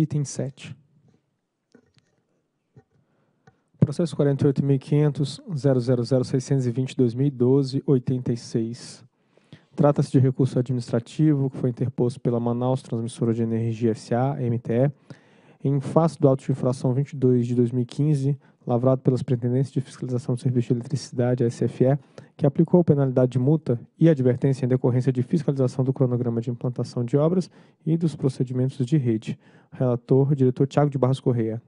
Item 7. Processo 48.500.000.620.2012.86. Trata-se de recurso administrativo que foi interposto pela Manaus Transmissora de Energia S.A., MTE, em face do auto de infração 22 de 2015, lavrado pela Superintendência de Fiscalização do Serviço de Eletricidade, a SFE, que aplicou penalidade de multa e advertência em decorrência de fiscalização do cronograma de implantação de obras e dos procedimentos de rede. Relator, diretor Tiago de Barros Correia.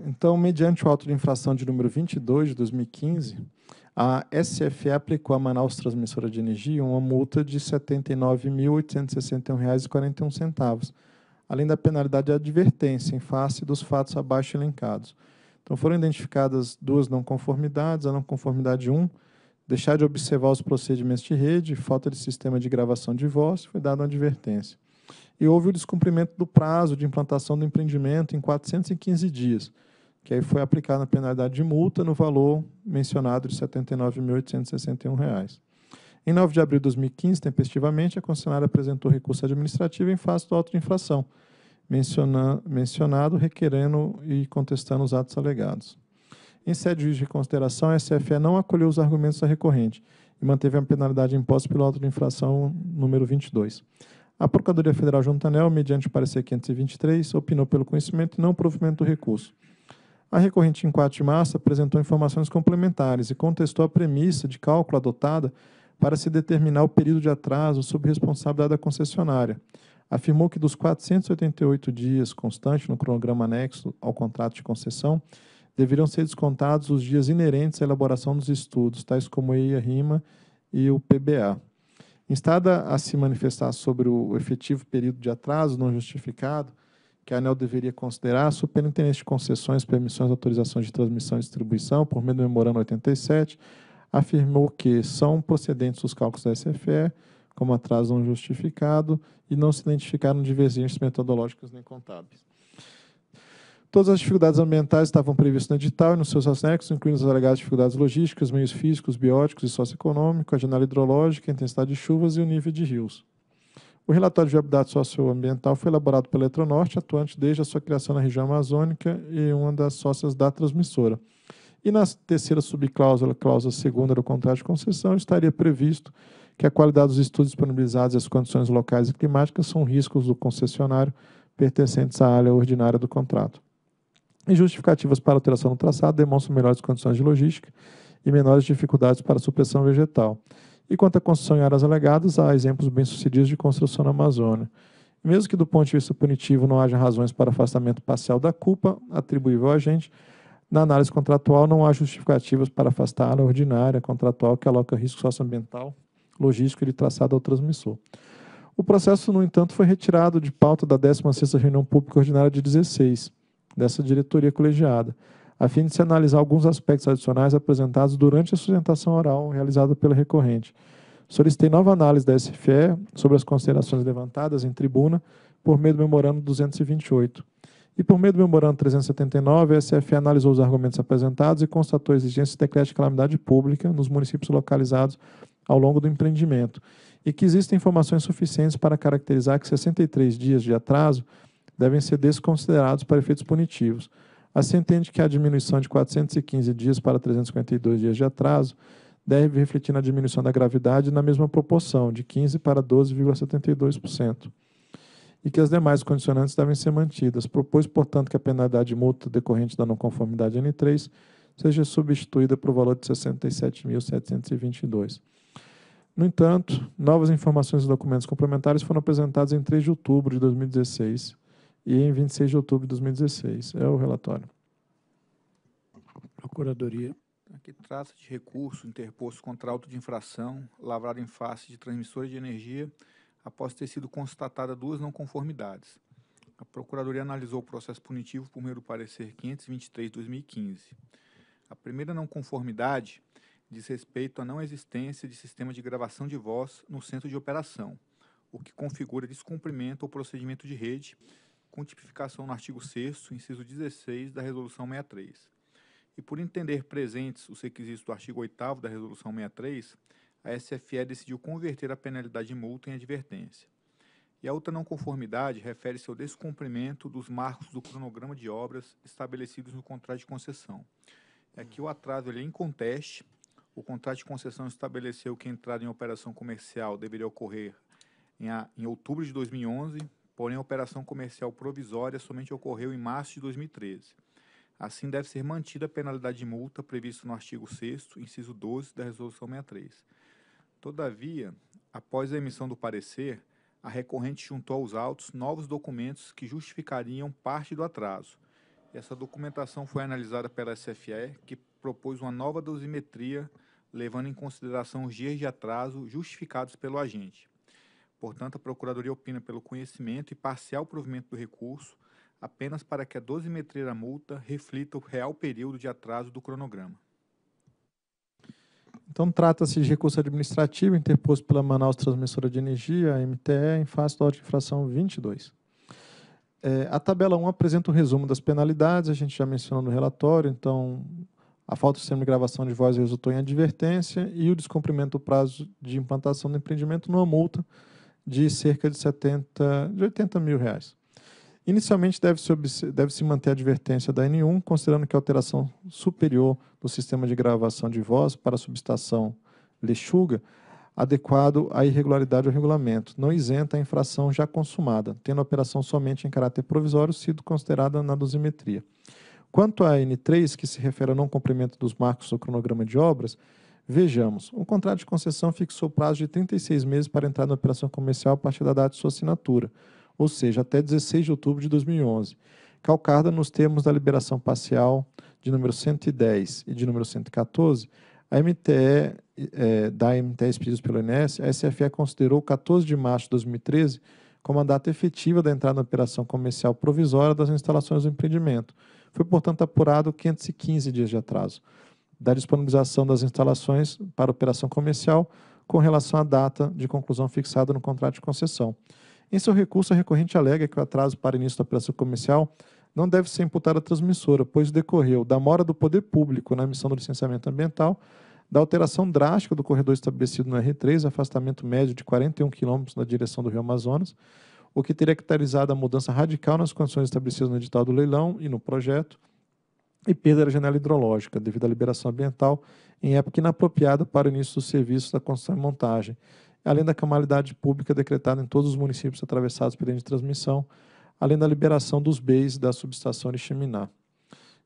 Então, mediante o auto de infração de número 22 de 2015, a SFE aplicou a Manaus Transmissora de Energia uma multa de R$ 79.861,41, além da penalidade de advertência em face dos fatos abaixo elencados. Então foram identificadas duas não conformidades, a não conformidade 1, deixar de observar os procedimentos de rede, falta de sistema de gravação de voz, foi dada uma advertência. E houve o descumprimento do prazo de implantação do empreendimento em 415 dias, que aí foi aplicada a penalidade de multa no valor mencionado de R$ 79.861. Em 9 de abril de 2015, tempestivamente, a concessionária apresentou recurso administrativo em face do auto de infração, menciona, mencionado, requerendo e contestando os atos alegados. Em sede de juízo de a SFE não acolheu os argumentos da recorrente e manteve a penalidade imposta pelo auto de infração número 22. A Procuradoria Federal Juntanel, mediante o parecer 523, opinou pelo conhecimento e não provimento do recurso. A recorrente, em 4 de março, apresentou informações complementares e contestou a premissa de cálculo adotada para se determinar o período de atraso sob responsabilidade da concessionária, afirmou que dos 488 dias constantes no cronograma anexo ao contrato de concessão, deveriam ser descontados os dias inerentes à elaboração dos estudos, tais como a EIA-RIMA e o PBA. Instada a se manifestar sobre o efetivo período de atraso não justificado, que a ANEL deveria considerar, a Superintendência de Concessões, Permissões e Autorizações de Transmissão e Distribuição, por meio do Memorando 87, afirmou que são procedentes os cálculos da SFE, como atraso não justificado, e não se identificaram divergências metodológicas nem contábeis. Todas as dificuldades ambientais estavam previstas no edital e nos seus anexos, incluindo as alegadas dificuldades logísticas, meios físicos, bióticos e socioeconômicos, a janela hidrológica, a intensidade de chuvas e o nível de rios. O relatório de viabilidade socioambiental foi elaborado pela Eletronorte, atuante desde a sua criação na região amazônica e uma das sócias da transmissora. E na terceira subcláusula, cláusula segunda do contrato de concessão, estaria previsto que a qualidade dos estudos disponibilizados e as condições locais e climáticas são riscos do concessionário pertencentes à área ordinária do contrato. E justificativas para alteração no traçado demonstram melhores condições de logística e menores dificuldades para supressão vegetal. E quanto à construção em áreas alegadas, há exemplos bem-sucedidos de construção na Amazônia. Mesmo que do ponto de vista punitivo não haja razões para afastamento parcial da culpa atribuível ao agente, na análise contratual não há justificativas para afastar a área ordinária contratual que aloca risco socioambiental logístico ele traçado ao transmissor. O processo, no entanto, foi retirado de pauta da 16ª Reunião Pública Ordinária de 16, dessa diretoria colegiada, a fim de se analisar alguns aspectos adicionais apresentados durante a sustentação oral realizada pela recorrente. Solicitei nova análise da SFE sobre as considerações levantadas em tribuna por meio do memorando 228. E por meio do memorando 379, a SFE analisou os argumentos apresentados e constatou a exigência de decreto de calamidade pública nos municípios localizados ao longo do empreendimento e que existem informações suficientes para caracterizar que 63 dias de atraso devem ser desconsiderados para efeitos punitivos. Assim, entende que a diminuição de 415 dias para 352 dias de atraso deve refletir na diminuição da gravidade na mesma proporção, de 15% para 12,72%, e que as demais condicionantes devem ser mantidas. Propôs, portanto, que a penalidade de multa decorrente da não conformidade N3 seja substituída o valor de 67.722. No entanto, novas informações e documentos complementares foram apresentados em 3 de outubro de 2016 e em 26 de outubro de 2016. É o relatório. Procuradoria. Aqui trata de recurso interposto contra auto de infração lavrado em face de transmissores de energia após ter sido constatada duas não conformidades. A Procuradoria analisou o processo punitivo por meio do parecer 523-2015. A primeira não conformidade diz respeito à não existência de sistema de gravação de voz no centro de operação, o que configura descumprimento ao procedimento de rede, com tipificação no artigo 6, inciso 16 da Resolução 63. E por entender presentes os requisitos do artigo 8 da Resolução 63, a SFE decidiu converter a penalidade de multa em advertência. E a outra não conformidade refere-se ao descumprimento dos marcos do cronograma de obras estabelecidos no contrato de concessão. É que o atraso ele é inconteste, o contrato de concessão estabeleceu que a entrada em operação comercial deveria ocorrer em, a, em outubro de 2011, porém a operação comercial provisória somente ocorreu em março de 2013. Assim, deve ser mantida a penalidade de multa prevista no artigo 6, inciso 12 da Resolução 63. Todavia, após a emissão do parecer, a recorrente juntou aos autos novos documentos que justificariam parte do atraso. Essa documentação foi analisada pela SFE, que propôs uma nova dosimetria, levando em consideração os dias de atraso justificados pelo agente. Portanto, a Procuradoria opina pelo conhecimento e parcial provimento do recurso, apenas para que a dosimetria da multa reflita o real período de atraso do cronograma. Então, trata-se de recurso administrativo interposto pela Manaus Transmissora de Energia, MTE, em face da ordem de infração 22. É, a tabela 1 apresenta o um resumo das penalidades, a gente já mencionou no relatório, então a falta do sistema de gravação de voz resultou em advertência e o descumprimento do prazo de implantação do empreendimento numa multa de cerca de 70, de 80 mil reais. Inicialmente deve-se deve -se manter a advertência da N1, considerando que a alteração superior do sistema de gravação de voz para a subestação lechuga adequado à irregularidade do regulamento, não isenta a infração já consumada, tendo a operação somente em caráter provisório sido considerada na dosimetria. Quanto à N3, que se refere ao não cumprimento dos marcos do cronograma de obras, vejamos. O contrato de concessão fixou prazo de 36 meses para entrar na operação comercial a partir da data de sua assinatura, ou seja, até 16 de outubro de 2011. Calcada nos termos da liberação parcial de número 110 e de número 114, a MTE, é, da MTE expedidos pelo INS, a SFE considerou 14 de março de 2013 como a data efetiva da entrada na operação comercial provisória das instalações do empreendimento, foi, portanto, apurado 515 dias de atraso da disponibilização das instalações para operação comercial com relação à data de conclusão fixada no contrato de concessão. Em seu recurso, a recorrente alega que o atraso para início da operação comercial não deve ser imputado à transmissora, pois decorreu da mora do poder público na emissão do licenciamento ambiental, da alteração drástica do corredor estabelecido no R3, afastamento médio de 41 quilômetros na direção do Rio Amazonas, o que teria caracterizado a mudança radical nas condições estabelecidas no edital do leilão e no projeto, e perda da janela hidrológica, devido à liberação ambiental em época inapropriada para o início dos serviços da construção e montagem, além da camalidade pública decretada em todos os municípios atravessados pela linha de transmissão, além da liberação dos bens da subestação de Chiminá.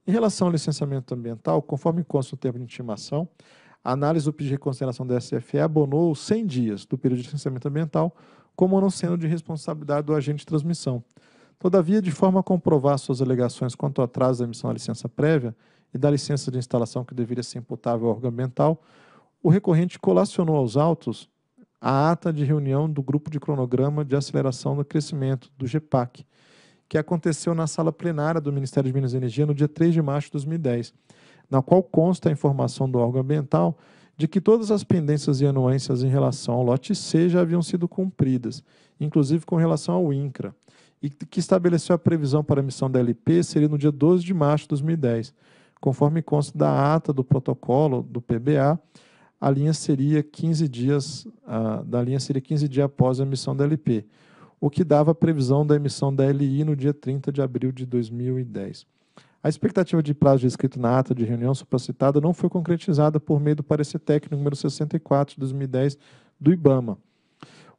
Em relação ao licenciamento ambiental, conforme consta no termo de intimação, a análise do pedido de reconsideração da SFE abonou 100 dias do período de licenciamento ambiental como não sendo de responsabilidade do agente de transmissão. Todavia, de forma a comprovar suas alegações quanto ao atraso da emissão da licença prévia e da licença de instalação que deveria ser imputável ao órgão ambiental, o recorrente colacionou aos autos a ata de reunião do grupo de cronograma de aceleração do crescimento, do GEPAC, que aconteceu na sala plenária do Ministério de Minas e Energia no dia 3 de março de 2010, na qual consta a informação do órgão ambiental de que todas as pendências e anuências em relação ao lote C já haviam sido cumpridas, inclusive com relação ao INCRA, e que estabeleceu a previsão para a emissão da LP seria no dia 12 de março de 2010. Conforme consta da ata do protocolo do PBA, a linha seria 15 dias a, da linha seria 15 dias após a emissão da LP, o que dava a previsão da emissão da LI no dia 30 de abril de 2010. A expectativa de prazo descrito na ata de reunião supracitada não foi concretizada por meio do parecer técnico número 64 de 2010 do IBAMA.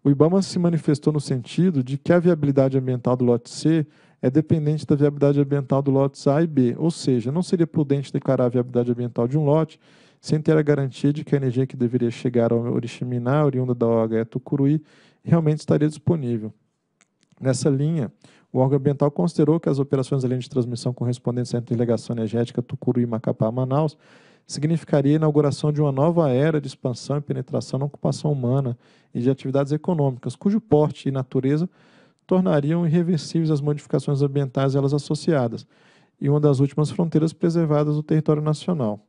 O IBAMA se manifestou no sentido de que a viabilidade ambiental do lote C é dependente da viabilidade ambiental do lotes A e B, ou seja, não seria prudente declarar a viabilidade ambiental de um lote sem ter a garantia de que a energia que deveria chegar ao oriximiná, oriunda da OHE Tucuruí, realmente estaria disponível. Nessa linha, o órgão ambiental considerou que as operações da linha de transmissão correspondentes à interligação energética Tucuruí-Macapá-Manaus significaria a inauguração de uma nova era de expansão e penetração na ocupação humana e de atividades econômicas, cujo porte e natureza tornariam irreversíveis as modificações ambientais elas associadas, e uma das últimas fronteiras preservadas do território nacional.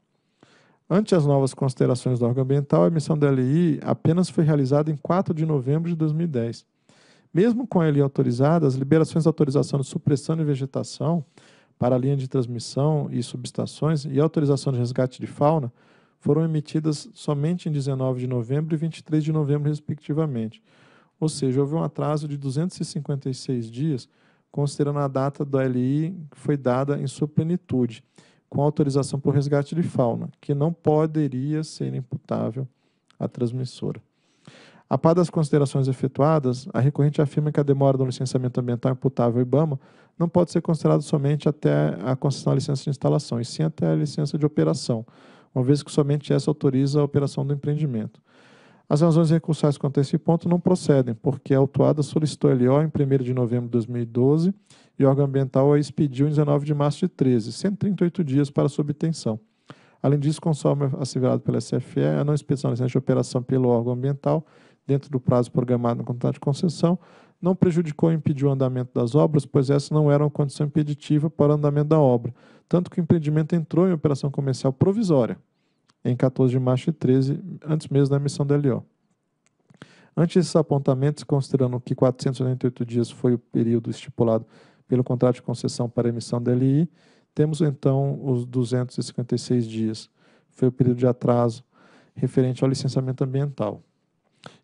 Ante as novas considerações do órgão ambiental, a emissão da LI apenas foi realizada em 4 de novembro de 2010. Mesmo com ele autorizada, as liberações de autorização de supressão de vegetação para a linha de transmissão e subestações e autorização de resgate de fauna foram emitidas somente em 19 de novembro e 23 de novembro, respectivamente. Ou seja, houve um atraso de 256 dias, considerando a data da LI que foi dada em sua plenitude, com autorização para resgate de fauna, que não poderia ser imputável à transmissora. A par das considerações efetuadas, a recorrente afirma que a demora do licenciamento ambiental imputável ao IBAMA não pode ser considerada somente até a concessão da licença de instalação, e sim até a licença de operação, uma vez que somente essa autoriza a operação do empreendimento. As razões recursais quanto a esse ponto não procedem, porque a autuada solicitou a LO em 1 de novembro de 2012 e o órgão ambiental a expediu em 19 de março de 13, 138 dias para sua obtenção. Além disso, conforme asseverado pela SFE, a não expedição da licença de operação pelo órgão ambiental dentro do prazo programado no contrato de concessão, não prejudicou ou impediu o andamento das obras, pois essa não era uma condição impeditiva para o andamento da obra, tanto que o empreendimento entrou em operação comercial provisória em 14 de março de 13, antes mesmo da emissão da LO. Antes desses apontamentos, considerando que 488 dias foi o período estipulado pelo contrato de concessão para emissão da LI, temos então os 256 dias, foi o período de atraso referente ao licenciamento ambiental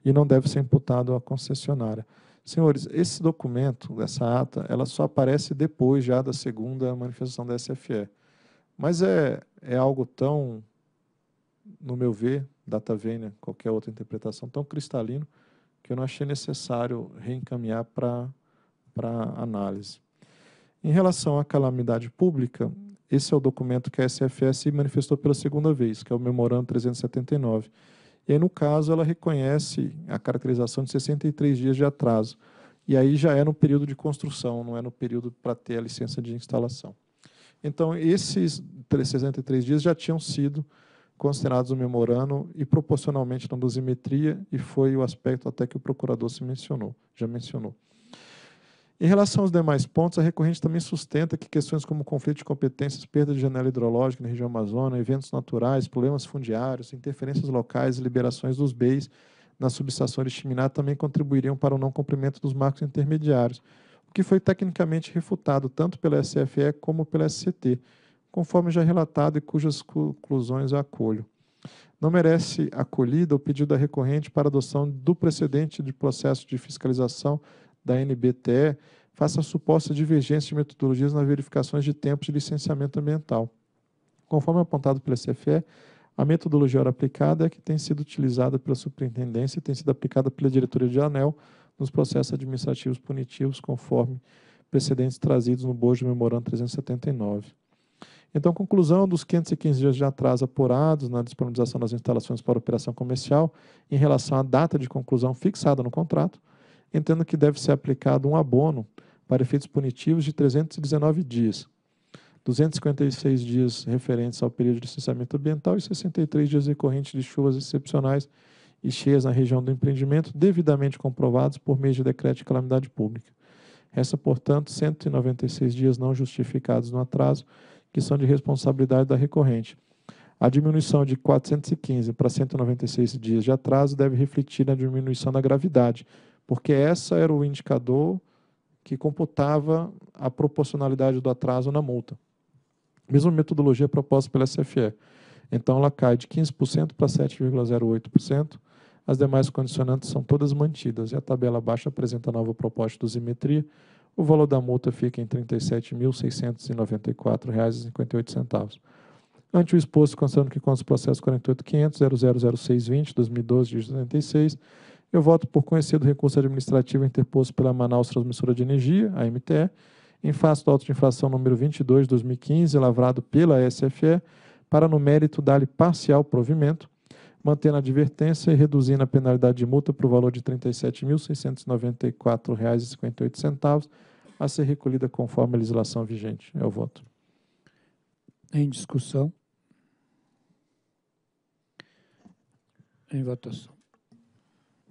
e não deve ser imputado à concessionária. Senhores, esse documento, essa ata, ela só aparece depois já da segunda manifestação da SFE. Mas é, é algo tão, no meu ver, data vênia, qualquer outra interpretação, tão cristalino, que eu não achei necessário reencaminhar para análise. Em relação à calamidade pública, esse é o documento que a SFS manifestou pela segunda vez, que é o Memorando 379 e aí, no caso, ela reconhece a caracterização de 63 dias de atraso. E aí já é no período de construção, não é no período para ter a licença de instalação. Então, esses 63 dias já tinham sido considerados o memorando e proporcionalmente na dosimetria, e foi o aspecto até que o procurador se mencionou, já mencionou. Em relação aos demais pontos, a recorrente também sustenta que questões como conflito de competências, perda de janela hidrológica na região amazônica, eventos naturais, problemas fundiários, interferências locais e liberações dos bens na subestação de Chiminá também contribuiriam para o não cumprimento dos marcos intermediários, o que foi tecnicamente refutado tanto pela SFE como pela SCT, conforme já relatado e cujas conclusões eu acolho. Não merece acolhida o pedido da recorrente para adoção do precedente de processo de fiscalização da NBTE faça a suposta divergência de metodologias nas verificações de tempos de licenciamento ambiental. Conforme apontado pela CFE, a metodologia hora aplicada é que tem sido utilizada pela superintendência e tem sido aplicada pela diretoria de ANEL nos processos administrativos punitivos, conforme precedentes trazidos no bojo memorando 379. Então, conclusão dos 515 dias de atraso apurados na disponibilização das instalações para operação comercial em relação à data de conclusão fixada no contrato, entendo que deve ser aplicado um abono para efeitos punitivos de 319 dias, 256 dias referentes ao período de licenciamento ambiental e 63 dias decorrentes de chuvas excepcionais e cheias na região do empreendimento, devidamente comprovados por meio de decreto de calamidade pública. Resta, portanto, 196 dias não justificados no atraso, que são de responsabilidade da recorrente. A diminuição de 415 para 196 dias de atraso deve refletir na diminuição da gravidade, porque essa era o indicador que computava a proporcionalidade do atraso na multa. Mesma metodologia proposta pela SFE. Então, ela cai de 15% para 7,08%. As demais condicionantes são todas mantidas. E a tabela abaixo apresenta a nova proposta de dosimetria. O valor da multa fica em R$ 37.694,58. Ante o exposto, considerando que consta o processo 48.500.0000620, 2012, de 86, eu voto por conhecer do recurso administrativo interposto pela Manaus Transmissora de Energia, a MTE, em face do auto de infração número 22 2015, lavrado pela SFE, para no mérito dar-lhe parcial provimento, mantendo a advertência e reduzindo a penalidade de multa para o valor de R$ 37.694,58, a ser recolhida conforme a legislação vigente. É o voto. Em discussão. Em votação.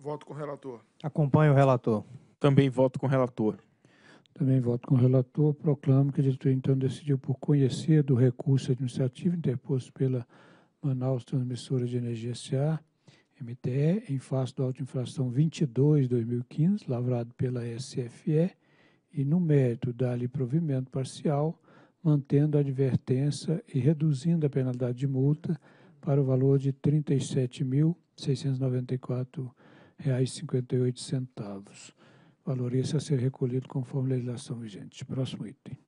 Voto com o relator. Acompanho o relator. Também voto com o relator. Também voto com o relator. Proclamo que a diretoria, então, decidiu por conhecer do recurso administrativo interposto pela Manaus Transmissora de Energia S.A., MTE, em face do auto de infração 22-2015, lavrado pela SFE, e no mérito dá-lhe provimento parcial, mantendo a advertência e reduzindo a penalidade de multa para o valor de R$ 37.694,00 R$ 58,58. Valor esse a ser recolhido conforme a legislação vigente. Próximo item.